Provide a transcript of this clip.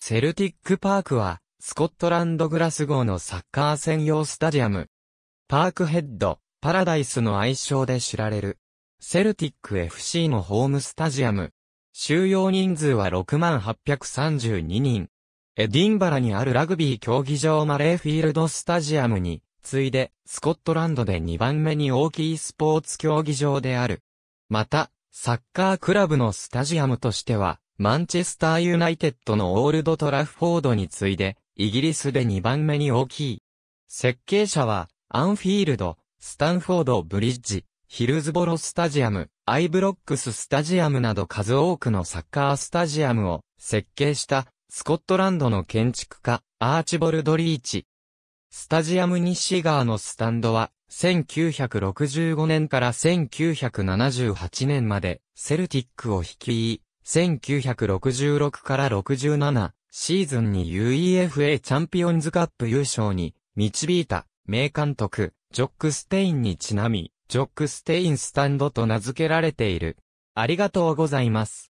セルティックパークは、スコットランドグラス号のサッカー専用スタジアム。パークヘッド、パラダイスの愛称で知られる。セルティック FC のホームスタジアム。収容人数は6832人。エディンバラにあるラグビー競技場マレーフィールドスタジアムに、次いで、スコットランドで2番目に大きいスポーツ競技場である。また、サッカークラブのスタジアムとしては、マンチェスターユナイテッドのオールドトラフフォードに次いで、イギリスで2番目に大きい。設計者は、アンフィールド、スタンフォードブリッジ、ヒルズボロスタジアム、アイブロックススタジアムなど数多くのサッカースタジアムを設計したスコットランドの建築家、アーチボルド・リーチ。スタジアム西側のスタンドは、1965年から1978年まで、セルティックを率い、1966から67シーズンに UEFA チャンピオンズカップ優勝に導いた名監督ジョック・ステインにちなみジョック・ステインスタンドと名付けられている。ありがとうございます。